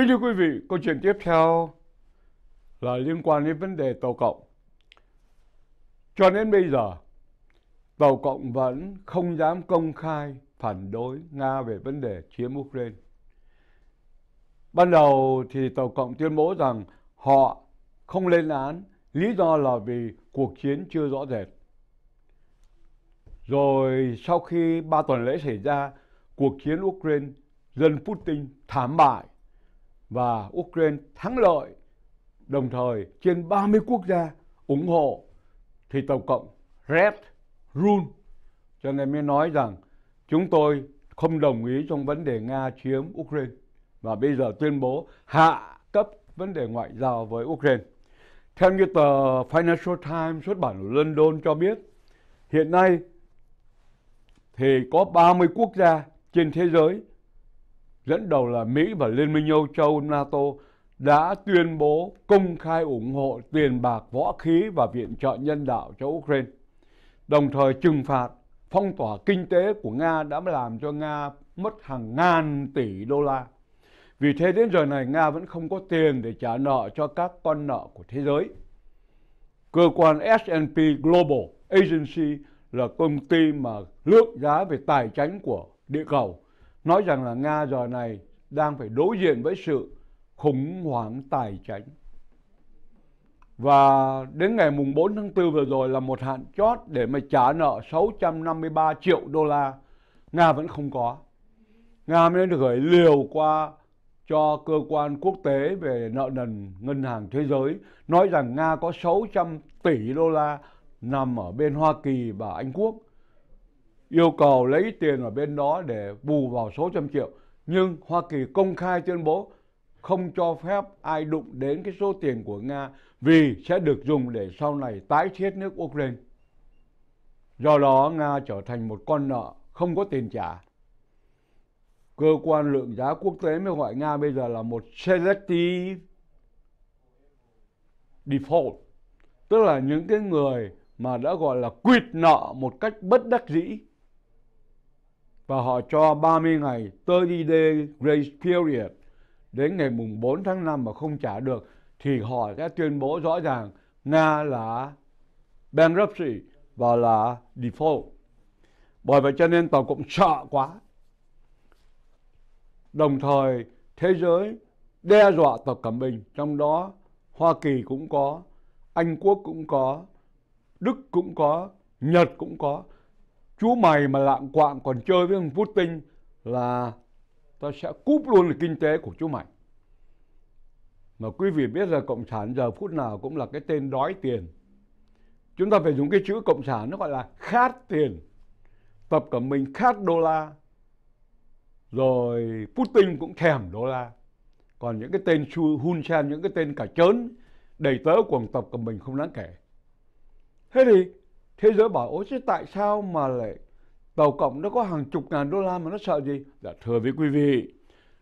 Kính thưa quý vị, câu chuyện tiếp theo là liên quan đến vấn đề tàu cộng. Cho đến bây giờ, tàu cộng vẫn không dám công khai phản đối Nga về vấn đề chiếm Ukraine. Ban đầu thì tàu cộng tuyên bố rằng họ không lên án, lý do là vì cuộc chiến chưa rõ rệt. Rồi sau khi ba tuần lễ xảy ra, cuộc chiến Ukraine, dân Putin thảm bại và Ukraine thắng lợi đồng thời trên 30 quốc gia ủng hộ thì tổng cộng Red Rule cho nên mới nói rằng chúng tôi không đồng ý trong vấn đề Nga chiếm Ukraine và bây giờ tuyên bố hạ cấp vấn đề ngoại giao với Ukraine. Theo như tờ Financial Times xuất bản ở London cho biết, hiện nay thì có 30 quốc gia trên thế giới dẫn đầu là Mỹ và Liên minh Âu Châu NATO đã tuyên bố công khai ủng hộ tiền bạc, võ khí và viện trợ nhân đạo cho Ukraine, đồng thời trừng phạt phong tỏa kinh tế của Nga đã làm cho Nga mất hàng ngàn tỷ đô la. Vì thế đến giờ này Nga vẫn không có tiền để trả nợ cho các con nợ của thế giới. Cơ quan S&P Global Agency là công ty mà lước giá về tài chính của địa cầu nói rằng là Nga giờ này đang phải đối diện với sự khủng hoảng tài chính. Và đến ngày mùng 4 tháng 4 vừa rồi là một hạn chót để mà trả nợ 653 triệu đô la. Nga vẫn không có. Nga mới được gửi liều qua cho cơ quan quốc tế về nợ nần ngân hàng thế giới nói rằng Nga có 600 tỷ đô la nằm ở bên Hoa Kỳ và Anh Quốc yêu cầu lấy tiền ở bên đó để bù vào số trăm triệu nhưng Hoa Kỳ công khai tuyên bố không cho phép ai đụng đến cái số tiền của Nga vì sẽ được dùng để sau này tái thiết nước Ukraine. Do đó Nga trở thành một con nợ không có tiền trả. Cơ quan lượng giá quốc tế mới gọi Nga bây giờ là một selective default, tức là những cái người mà đã gọi là quyệt nợ một cách bất đắc dĩ và họ cho 30 ngày 30 day grace period đến ngày mùng 4 tháng 5 mà không trả được thì họ sẽ tuyên bố rõ ràng Nga là bankruptcy và là default. Bởi vậy cho nên Tàu cũng sợ quá. Đồng thời thế giới đe dọa tàu Cẩm Bình trong đó Hoa Kỳ cũng có, Anh Quốc cũng có, Đức cũng có, Nhật cũng có chú mày mà lạng quạng còn chơi với ông Putin là ta sẽ cúp luôn cái kinh tế của chú mày. Mà quý vị biết là Cộng sản giờ phút nào cũng là cái tên đói tiền. Chúng ta phải dùng cái chữ Cộng sản nó gọi là khát tiền. Tập Cẩm Minh khát đô la. Rồi Putin cũng thèm đô la. Còn những cái tên Hun Sen, những cái tên cả chớn đầy tớ của Tập Cẩm Minh không đáng kể. Thế thì thế giới bảo ố chứ tại sao mà lại tàu cộng nó có hàng chục ngàn đô la mà nó sợ gì dạ thưa với quý vị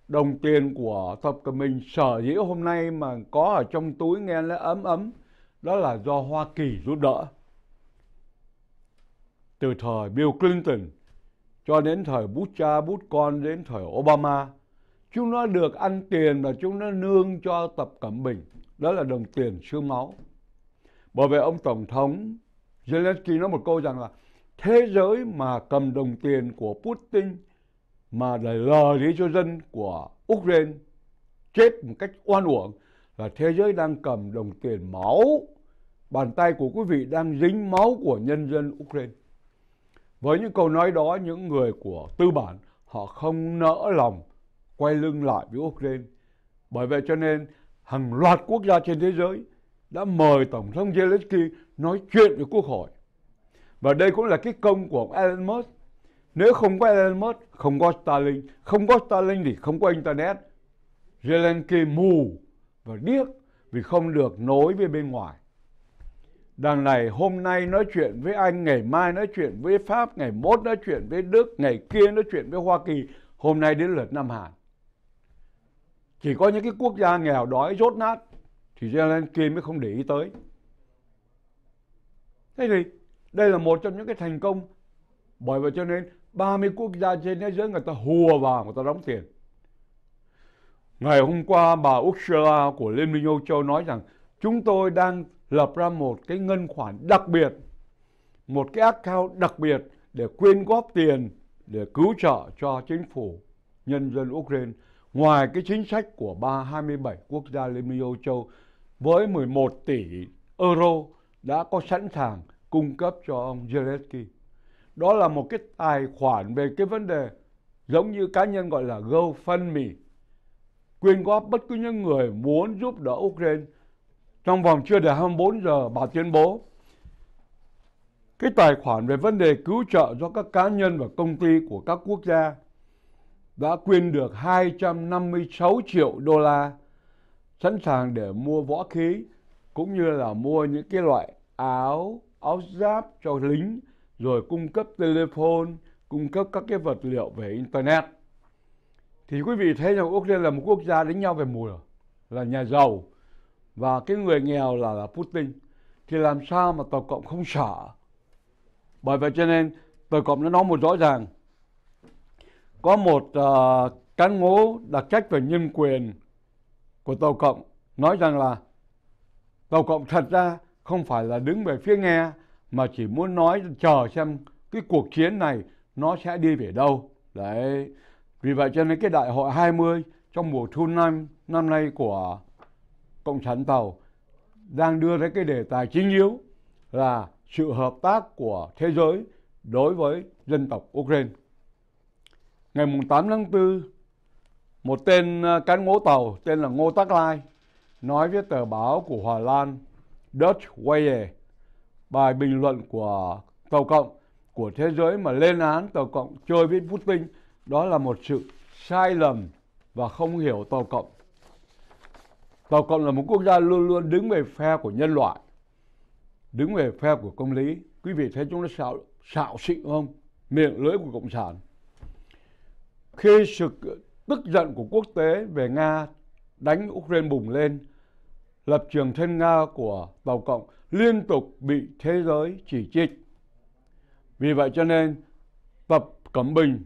đồng tiền của tập của mình sở dĩ hôm nay mà có ở trong túi nghe nó ấm ấm đó là do hoa kỳ giúp đỡ từ thời bill clinton cho đến thời bút cha bút con đến thời obama chúng nó được ăn tiền và chúng nó nương cho tập cẩm bình đó là đồng tiền xương máu bởi vậy ông tổng thống Zelensky nói một câu rằng là thế giới mà cầm đồng tiền của Putin mà để lờ đi cho dân của Ukraine chết một cách oan uổng là thế giới đang cầm đồng tiền máu bàn tay của quý vị đang dính máu của nhân dân Ukraine với những câu nói đó những người của tư bản họ không nỡ lòng quay lưng lại với Ukraine bởi vậy cho nên hàng loạt quốc gia trên thế giới đã mời Tổng thống Zelensky nói chuyện với Quốc hội. Và đây cũng là cái công của ông Elon Musk. Nếu không có Elon Musk, không có Stalin, không có Stalin thì không có Internet. Zelensky mù và điếc vì không được nối với bên ngoài. Đằng này hôm nay nói chuyện với Anh, ngày mai nói chuyện với Pháp, ngày mốt nói chuyện với Đức, ngày kia nói chuyện với Hoa Kỳ, hôm nay đến lượt Nam Hàn. Chỉ có những cái quốc gia nghèo đói, rốt nát thì Zelensky mới không để ý tới. Thế thì đây là một trong những cái thành công bởi vậy cho nên 30 quốc gia trên thế giới người ta hùa vào người ta đóng tiền. Ngày hôm qua bà Ursula của Liên minh Âu Châu nói rằng chúng tôi đang lập ra một cái ngân khoản đặc biệt, một cái account đặc biệt để quyên góp tiền để cứu trợ cho chính phủ nhân dân Ukraine ngoài cái chính sách của 327 quốc gia Liên minh Âu Châu với 11 tỷ euro đã có sẵn sàng cung cấp cho ông Zelensky. Đó là một cái tài khoản về cái vấn đề giống như cá nhân gọi là GoFundMe. Quyên góp bất cứ những người muốn giúp đỡ Ukraine trong vòng chưa đầy 24 giờ bà tuyên bố cái tài khoản về vấn đề cứu trợ do các cá nhân và công ty của các quốc gia đã quyên được 256 triệu đô la sẵn sàng để mua võ khí cũng như là mua những cái loại áo áo giáp cho lính rồi cung cấp telephone cung cấp các cái vật liệu về internet thì quý vị thấy rằng úc là một quốc gia đánh nhau về mùa là nhà giàu và cái người nghèo là là Putin thì làm sao mà Tổng cộng không sợ bởi vậy cho nên Tổng cộng nó nói một rõ ràng có một uh, cán ngố đặc trách về nhân quyền của Tổng cộng nói rằng là Tàu Cộng thật ra không phải là đứng về phía nghe mà chỉ muốn nói chờ xem cái cuộc chiến này nó sẽ đi về đâu. Đấy. Vì vậy cho nên cái đại hội 20 trong mùa thu năm năm nay của Cộng sản Tàu đang đưa ra cái đề tài chính yếu là sự hợp tác của thế giới đối với dân tộc Ukraine. Ngày 8 tháng 4, một tên à, cán ngỗ tàu tên là Ngô Tắc Lai nói với tờ báo của Hòa Lan Dutch Wire, bài bình luận của Tàu Cộng của thế giới mà lên án Tàu Cộng chơi với Putin đó là một sự sai lầm và không hiểu Tàu Cộng. Tàu Cộng là một quốc gia luôn luôn đứng về phe của nhân loại, đứng về phe của công lý. Quý vị thấy chúng nó xạo, xạo xịn không? Miệng lưỡi của Cộng sản. Khi sự tức giận của quốc tế về Nga đánh Ukraine bùng lên lập trường thân Nga của Tàu Cộng liên tục bị thế giới chỉ trích. Vì vậy cho nên Tập Cẩm Bình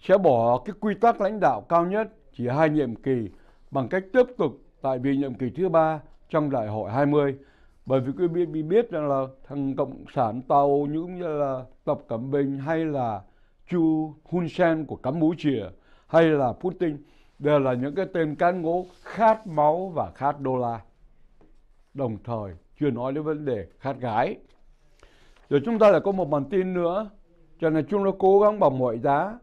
sẽ bỏ cái quy tắc lãnh đạo cao nhất chỉ hai nhiệm kỳ bằng cách tiếp tục tại vì nhiệm kỳ thứ ba trong đại hội 20 bởi vì quý vị biết rằng là thằng cộng sản tàu những như là tập cẩm bình hay là chu hun sen của cắm chìa hay là putin đều là những cái tên cán ngũ khát máu và khát đô la. Đồng thời chưa nói đến vấn đề khát gái. Rồi chúng ta lại có một bản tin nữa, cho nên chúng nó cố gắng bằng mọi giá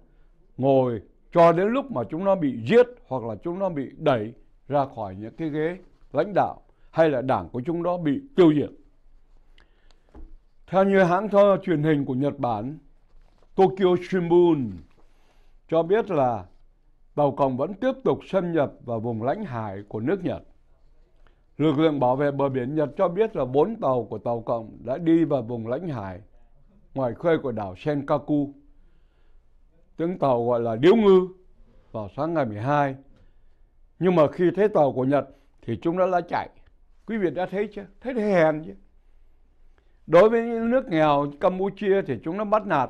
ngồi cho đến lúc mà chúng nó bị giết hoặc là chúng nó bị đẩy ra khỏi những cái ghế lãnh đạo hay là đảng của chúng nó bị tiêu diệt. Theo như hãng thơ truyền hình của Nhật Bản, Tokyo Shimbun cho biết là Tàu Cộng vẫn tiếp tục xâm nhập vào vùng lãnh hải của nước Nhật. Lực lượng bảo vệ bờ biển Nhật cho biết là bốn tàu của Tàu Cộng đã đi vào vùng lãnh hải ngoài khơi của đảo Senkaku, tiếng tàu gọi là điếu ngư, vào sáng ngày 12. Nhưng mà khi thấy tàu của Nhật thì chúng đã đã chạy. Quý vị đã thấy chưa? Thấy thế hèn chứ. Đối với những nước nghèo Campuchia thì chúng nó bắt nạt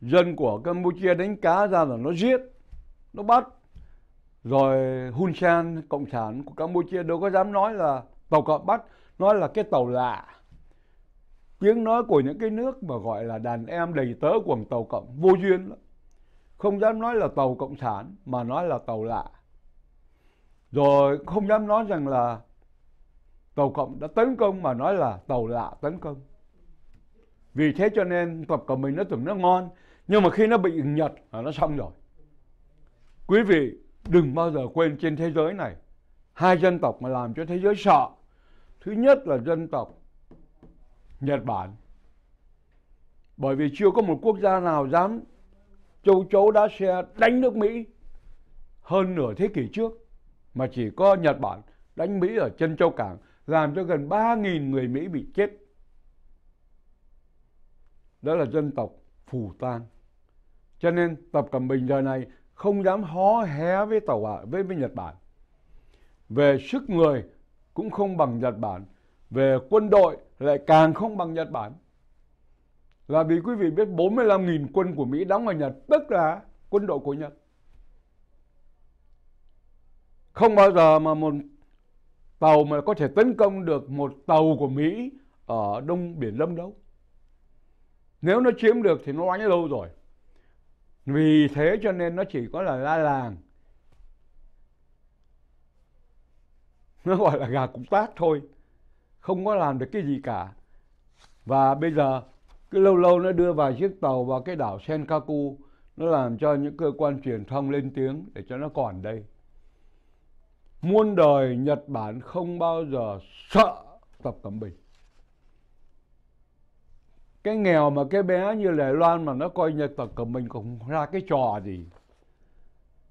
dân của Campuchia đánh cá ra là nó giết nó bắt rồi Hun Sen cộng sản của Campuchia đâu có dám nói là tàu cọp bắt nói là cái tàu lạ tiếng nói của những cái nước mà gọi là đàn em đầy tớ của tàu cộng vô duyên lắm không dám nói là tàu cộng sản mà nói là tàu lạ rồi không dám nói rằng là tàu cộng đã tấn công mà nói là tàu lạ tấn công vì thế cho nên tập của mình nó tưởng nó ngon nhưng mà khi nó bị nhật là nó xong rồi Quý vị đừng bao giờ quên trên thế giới này hai dân tộc mà làm cho thế giới sợ. Thứ nhất là dân tộc Nhật Bản. Bởi vì chưa có một quốc gia nào dám châu chấu đá xe đánh nước Mỹ hơn nửa thế kỷ trước mà chỉ có Nhật Bản đánh Mỹ ở chân châu cảng làm cho gần 3.000 người Mỹ bị chết. Đó là dân tộc phù tan. Cho nên Tập Cận Bình giờ này không dám hó hé với tàu à, với, với Nhật Bản. Về sức người cũng không bằng Nhật Bản, về quân đội lại càng không bằng Nhật Bản. Là vì quý vị biết 45.000 quân của Mỹ đóng ở Nhật, tức là quân đội của Nhật. Không bao giờ mà một tàu mà có thể tấn công được một tàu của Mỹ ở Đông Biển Lâm đâu. Nếu nó chiếm được thì nó đánh lâu rồi vì thế cho nên nó chỉ có là la làng nó gọi là gà cục tác thôi không có làm được cái gì cả và bây giờ cứ lâu lâu nó đưa vài chiếc tàu vào cái đảo Senkaku nó làm cho những cơ quan truyền thông lên tiếng để cho nó còn đây muôn đời Nhật Bản không bao giờ sợ Tập Cận Bình cái nghèo mà cái bé như Lê Loan mà nó coi nhật tộc của mình cũng ra cái trò gì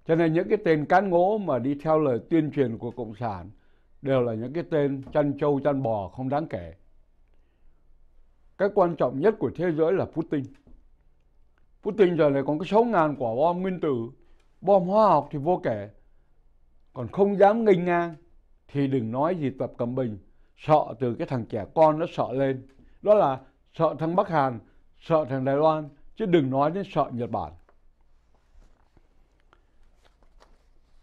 cho nên những cái tên cán ngỗ mà đi theo lời tuyên truyền của cộng sản đều là những cái tên chăn trâu chăn bò không đáng kể cái quan trọng nhất của thế giới là Putin Putin giờ này còn có 6.000 quả bom nguyên tử bom hóa học thì vô kể còn không dám nghênh ngang thì đừng nói gì Tập Cận Bình sợ từ cái thằng trẻ con nó sợ lên đó là sợ thằng Bắc Hàn, sợ thằng Đài Loan, chứ đừng nói đến sợ Nhật Bản.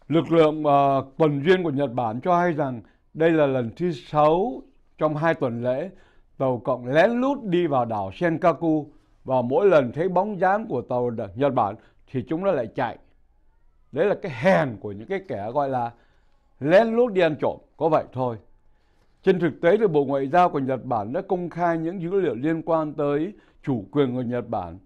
Lực lượng uh, ờ, tuần duyên của Nhật Bản cho hay rằng đây là lần thứ sáu trong hai tuần lễ tàu cộng lén lút đi vào đảo Senkaku và mỗi lần thấy bóng dáng của tàu Nhật Bản thì chúng nó lại chạy. Đấy là cái hèn của những cái kẻ gọi là lén lút đi ăn trộm, có vậy thôi. Trên thực tế thì Bộ Ngoại giao của Nhật Bản đã công khai những dữ liệu liên quan tới chủ quyền của Nhật Bản.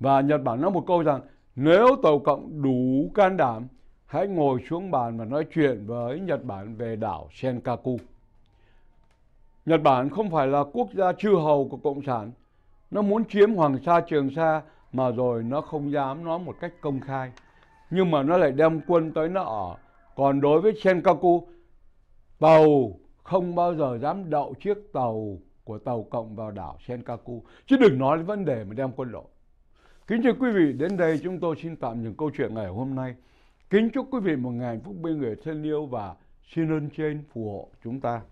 Và Nhật Bản nói một câu rằng nếu Tàu Cộng đủ can đảm hãy ngồi xuống bàn và nói chuyện với Nhật Bản về đảo Senkaku. Nhật Bản không phải là quốc gia chư hầu của Cộng sản. Nó muốn chiếm Hoàng Sa Trường Sa mà rồi nó không dám nói một cách công khai. Nhưng mà nó lại đem quân tới nó ở. Còn đối với Senkaku, tàu không bao giờ dám đậu chiếc tàu của tàu cộng vào đảo Senkaku chứ đừng nói đến vấn đề mà đem quân đội kính thưa quý vị đến đây chúng tôi xin tạm dừng câu chuyện ngày hôm nay kính chúc quý vị một ngày phúc bên người thân yêu và xin ơn trên phù hộ chúng ta